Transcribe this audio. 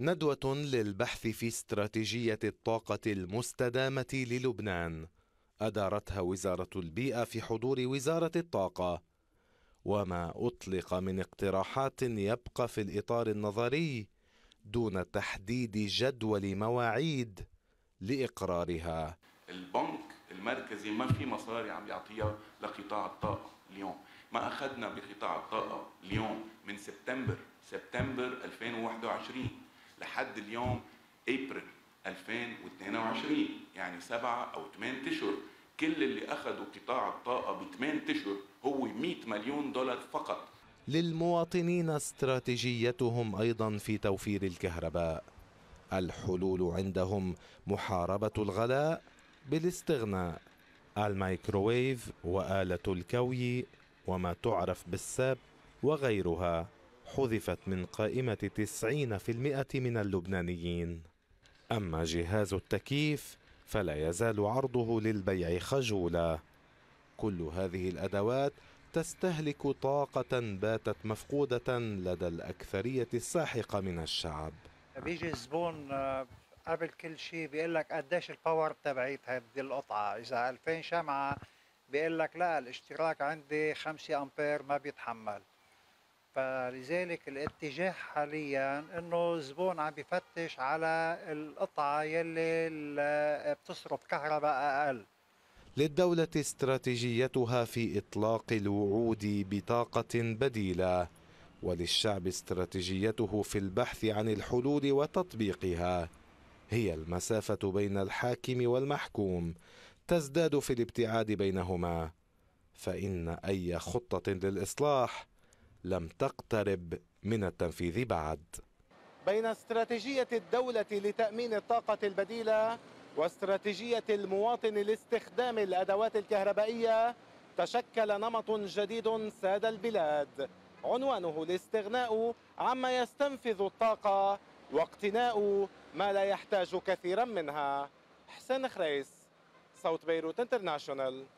ندوة للبحث في استراتيجية الطاقة المستدامة للبنان أدارتها وزارة البيئة في حضور وزارة الطاقة وما أطلق من اقتراحات يبقى في الإطار النظري دون تحديد جدول مواعيد لإقرارها البنك المركزي ما في مصاري عم يعطيها لقطاع الطاقة اليوم ما أخذنا بقطاع الطاقة اليوم من سبتمبر سبتمبر 2021 لحد اليوم ابريل 2022 يعني سبعة أو ثمان أشهر كل اللي اخذوا قطاع الطاقة بثمان أشهر هو 100 مليون دولار فقط للمواطنين استراتيجيتهم أيضا في توفير الكهرباء الحلول عندهم محاربة الغلاء بالاستغناء الميكروويف وآلة الكوي وما تعرف بالساب وغيرها حذفت من قائمة 90% من اللبنانيين أما جهاز التكييف فلا يزال عرضه للبيع خجولة كل هذه الأدوات تستهلك طاقة باتت مفقودة لدى الأكثرية الساحقة من الشعب بيجي زبون آه، قبل كل شيء بيقول لك قديش الباور تبعيت هذه القطعة إذا 2000 شمعة بيقول لك لا الاشتراك عندي 5 أمبير ما بيتحمل فلذلك الاتجاه حاليا انه الزبون عم بفتش على القطعه يلي بتصرف كهرباء اقل للدولة استراتيجيتها في إطلاق الوعود بطاقة بديلة وللشعب استراتيجيته في البحث عن الحلول وتطبيقها هي المسافة بين الحاكم والمحكوم تزداد في الابتعاد بينهما فإن أي خطة للإصلاح لم تقترب من التنفيذ بعد بين استراتيجية الدولة لتأمين الطاقة البديلة واستراتيجية المواطن لاستخدام الأدوات الكهربائية تشكل نمط جديد ساد البلاد عنوانه الاستغناء عما يستنفذ الطاقة واقتناء ما لا يحتاج كثيرا منها حسين خريس صوت بيروت انترناشونال